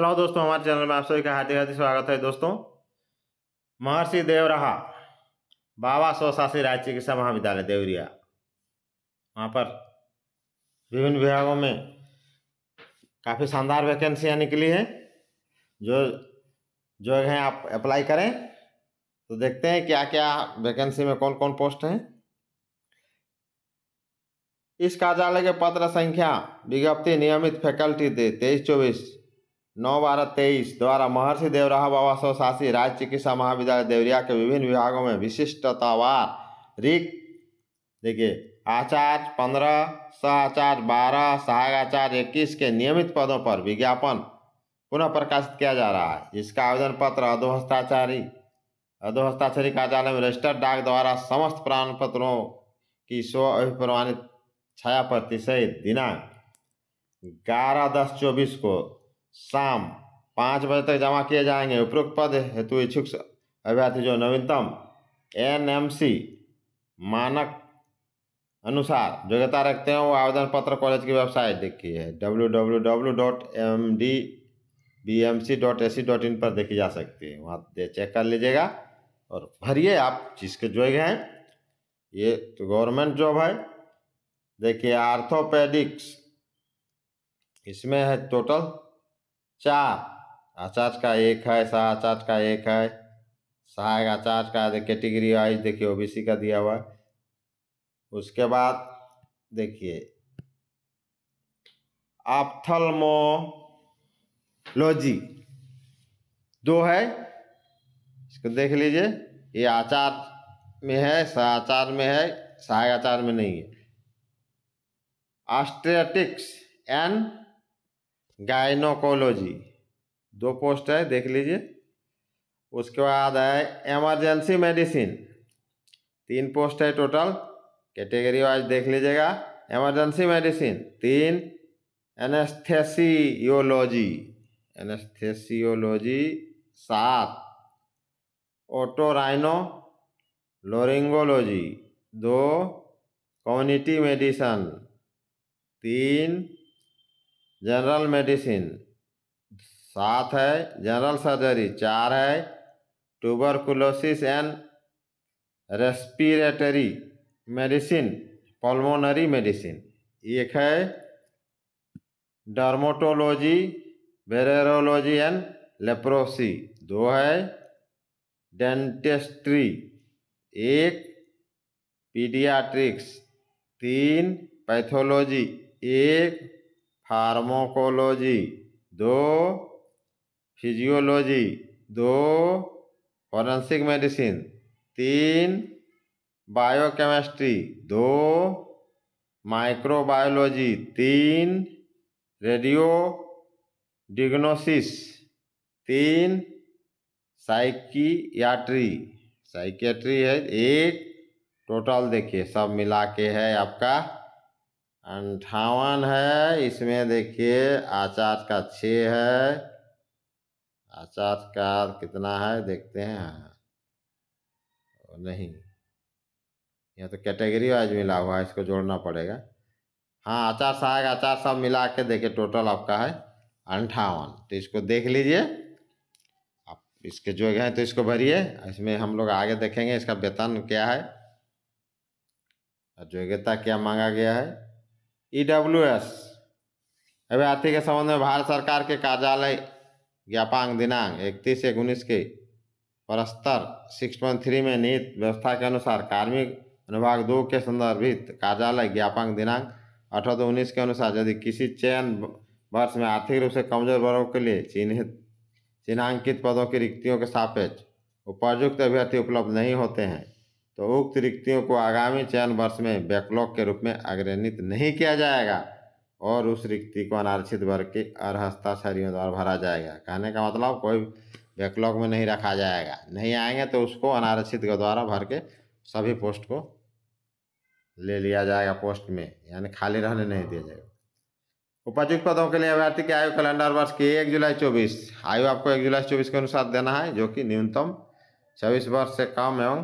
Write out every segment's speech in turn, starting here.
hello दोस्तों हमारे channel में आप सभी का हार्दिक हार्दिक स्वागत है दोस्तों महर्षि देवराहा बाबा स्वशासी राज्य चिकित्सा महाविद्यालय देवरिया वहाँ पर विभिन्न विभागों में काफ़ी शानदार वैकेंसियाँ निकली हैं जो जो हैं आप अप्लाई करें तो देखते हैं क्या क्या वैकेंसी में कौन कौन पोस्ट हैं इस कार्यालय के पत्र संख्या विज्ञप्ति नियमित फैकल्टी दे तेईस चौबीस नौ बारह तेईस द्वारा महर्षि देवराह बाबा स्वशासी राज्य चिकित्सा महाविद्यालय देवरिया के विभिन्न विभागों में विशिष्टतावार रिक देखिए आचार्य पंद्रह आचार्य बारह आचार्य इक्कीस के नियमित पदों पर विज्ञापन पुनः प्रकाशित किया जा रहा है इसका आवेदन पत्र अधोहस्ताचारी अधोहस्ताचारी कार्यालय में रजिस्टर्ड डाक द्वारा समस्त प्रमाण पत्रों की स्व अभिप्रमाणित छाया प्रतिशत दिनांक ग्यारह दस चौबीस को शाम पाँच बजे तक जमा किए जाएंगे उपरोक्त पद हेतु इच्छुक अभ्यर्थी जो नवीनतम एन एम सी मानक अनुसार योग्यता रखते हैं वो आवेदन पत्र कॉलेज की वेबसाइट देखी है W W W dot M D B M C dot A C dot in पर देखी जा सकती है वहाँ चेक कर लीजिएगा और भरिए आप जिसके योग्य हैं ये तो गवर्नमेंट जॉब है देखिए आर्थोपेडिक्स इसमें है टोटल चार आचार का एक है सा आचार का एक है सहायक आचार का कैटेगरी वाइज देखिए ओबीसी का दिया हुआ है उसके बाद देखिए आप्थलमोलॉजी दो है इसको देख लीजिए ये आचार में है सहाचार में है आचार में नहीं है आस्ट्रेटिक्स एंड गायनोकोलॉजी दो पोस्ट है देख लीजिए उसके बाद है एमरजेंसी मेडिसिन तीन पोस्ट है टोटल कैटेगरी वाइज देख लीजिएगा एमरजेंसी मेडिसिन तीन एनेस्थेसियोलॉजी एनेस्थेसियोलॉजी सात ओटोराइनो लोरिंगोलॉजी दो कम्युनिटी मेडिसन तीन जनरल मेडिसिन सात है जनरल सर्जरी चार है tuberculosis and respiratory medicine pulmonary medicine एक है डर्मोटोलॉजी बेरोलॉजी एंड लेप्रोसी दो है डेंटिस्ट्री एक पीडियाट्रिक्स तीन पैथोलॉजी एक फार्मोकोलॉजी दो फिजियोलॉजी दो फॉरेंसिक मेडिसिन तीन बायोकेमिस्ट्री दो माइक्रोबायोलॉजी तीन रेडियो डिग्नोसिस तीन साइकियाट्री साइकियाट्री है एक टोटल देखिए सब मिला के है आपका अंठावन है इसमें देखिए आचार का छः है आचार का कितना है देखते हैं नहीं यह तो कैटेगरी वाइज मिला हुआ है इसको जोड़ना पड़ेगा हाँ आचार सहायक आचार सब मिला के देखिए टोटल आपका है अंठावन तो इसको देख लीजिए आप इसके जो हैं तो इसको भरिए इसमें हम लोग आगे देखेंगे इसका वेतन क्या है और योग्यता क्या मांगा गया है एस e एवं हाथी के संबंध में भारत सरकार के कार्यालय ज्ञापांग दिनांक इकतीस एक उन्नीस के परस्तर सिक्स पॉइंट थ्री में निहित व्यवस्था के अनुसार कार्मिक अनुभाग दो के संदर्भित कार्यालय ज्ञापांग दिनांक अठारह दो उन्नीस के अनुसार यदि किसी चयन वर्ष में आर्थिक रूप से कमजोर वर्गों के लिए चिन्हित चिन्हांकित पदों की रिक्तियों के सापेक्ष उपायुक्त अभ्यर्थी उपलब्ध नहीं होते हैं तो उक्त रिक्तियों को आगामी चयन वर्ष में बैकलॉग के रूप में अग्रणित तो नहीं किया जाएगा और उस रिक्ति को अनारक्षित वर्ग के अर्ह द्वारा भरा जाएगा कहने का मतलब कोई बैकलॉग में नहीं रखा जाएगा नहीं आएंगे तो उसको अनारक्षित के द्वारा भर के सभी पोस्ट को ले लिया जाएगा पोस्ट में यानी खाली रहने नहीं दिया जाएगा उपायुक्त पदों के लिए अभ्यर्थी के आयु कैलेंडर वर्ष की एक जुलाई चौबीस आयु आपको एक जुलाई चौबीस के अनुसार देना है जो कि न्यूनतम चौबीस वर्ष से कम एवं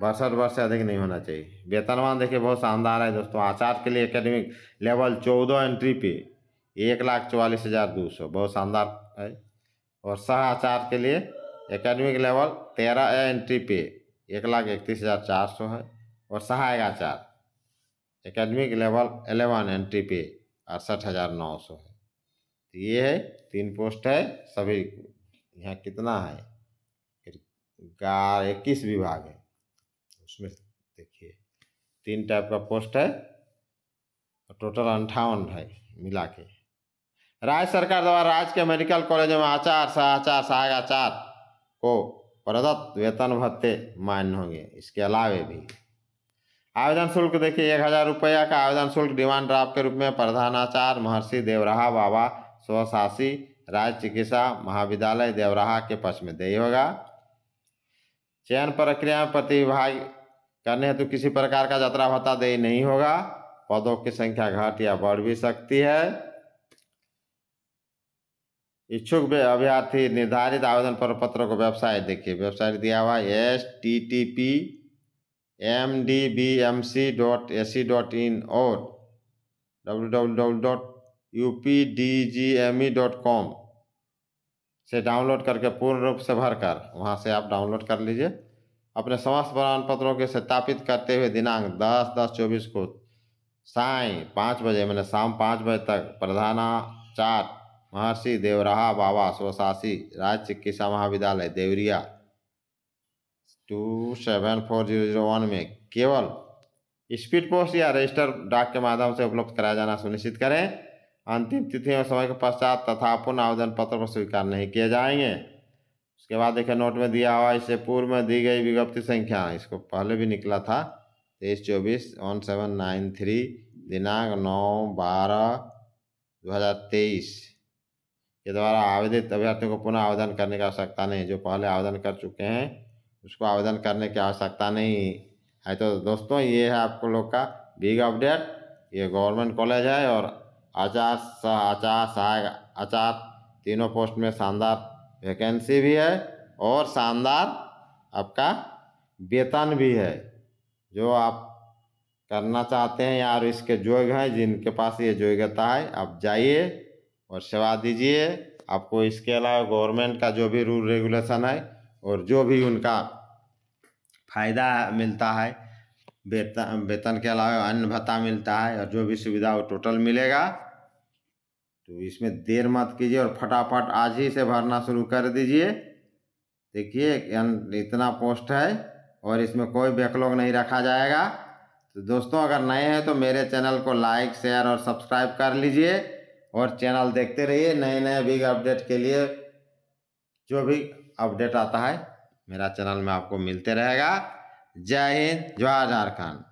बासठ वर्ष से अधिक नहीं होना चाहिए वेतनमान देखिए बहुत शानदार है दोस्तों आचार के लिए एकेडमिक लेवल चौदह एंट्री पे एक लाख चौवालीस हज़ार दो सौ बहुत शानदार है और सह आचार के लिए एकेडमिक लेवल तेरह एंट्री पे एक लाख इकतीस हज़ार चार सौ है और सहायक आचार एकेडमिक लेवल एलेवन एंट्री पे अड़सठ हज़ार नौ सौ है तो ये है तीन पोस्ट है सभी यहाँ कितना है इक्कीस विभाग है उसमें देखिए तीन टाइप का पोस्ट है और टोटल अंठावन है मिला के राज्य सरकार द्वारा राज्य के मेडिकल कॉलेज में आचार सहाचार सहायक आचार को प्रदत्त वेतन भत्ते मान्य होंगे इसके अलावे भी आवेदन शुल्क देखिए एक हज़ार रुपया का आवेदन शुल्क डिमांड ड्राफ्ट के रूप में प्रधानाचार्य महर्षि देवराहा बाबा स्वशासी राज्य चिकित्सा महाविद्यालय देवराहा के पक्ष में दे होगा चयन प्रक्रिया प्रतिभाग करने हेतु तो किसी प्रकार का यात्रा भत्ता दे नहीं होगा पदों की संख्या घट या बढ़ भी सकती है इच्छुक अभ्यर्थी निर्धारित आवेदन पर पत्र को वेबसाइट देखिए वेबसाइट दिया हुआ S T T P M D B M C dot A C dot in और W W W dot U P D G M E dot com से डाउनलोड करके पूर्ण रूप से भरकर वहाँ से आप डाउनलोड कर लीजिए अपने समस्त प्रमाण पत्रों के सत्यापित करते हुए दिनांक दस दस चौबीस को साय पाँच बजे मैंने शाम पाँच बजे तक प्रधानाचार महर्षि देवराहा बाबा स्वशासी राज्य चिकित्सा महाविद्यालय Deoria two seven four zero zero one में केवल स्पीड पोस्ट या रजिस्टर डाक के माध्यम से उपलब्ध कराया जाना सुनिश्चित करें अंतिम तिथि और समय के पश्चात तथा पुनः आवेदन पत्र को स्वीकार नहीं किए जाएंगे उसके बाद देखिए नोट में दिया हुआ इससे पूर्व में दी गई विज्ञप्ति संख्या इसको पहले भी निकला था तेईस चौबीस वन सेवन नाइन थ्री दिनांक नौ बारह दो हज़ार तेईस के द्वारा आवेदित अभ्यर्थियों को पुनः आवेदन करने की आवश्यकता नहीं जो पहले आवेदन कर चुके हैं उसको आवेदन करने की आवश्यकता नहीं है तो दोस्तों ये है आपको लोग का बिग अपडेट ये गवर्नमेंट कॉलेज है और आचार सह आचार सहायक आचार तीनों पोस्ट में शानदार वैकेंसी भी है और शानदार आपका वेतन भी है जो आप करना चाहते हैं यार इसके जोग हैं जिनके पास ये योग्यता है आप जाइए और सेवा दीजिए आपको इसके अलावा गवर्नमेंट का जो भी रूल रेगुलेशन है और जो भी उनका फ़ायदा मिलता है वेतन वेतन के अलावा अन्य भत्ता मिलता है और जो भी सुविधा वो टोटल मिलेगा तो इसमें देर मत कीजिए और फटाफट आज ही से भरना शुरू कर दीजिए देखिए इतना पोस्ट है और इसमें कोई बैकलॉग नहीं रखा जाएगा तो दोस्तों अगर नए हैं तो मेरे चैनल को लाइक शेयर और सब्सक्राइब कर लीजिए और चैनल देखते रहिए नए नए बिग अपडेट के लिए जो भी अपडेट आता है मेरा चैनल में आपको मिलते रहेगा जय हिंद जय झारखंड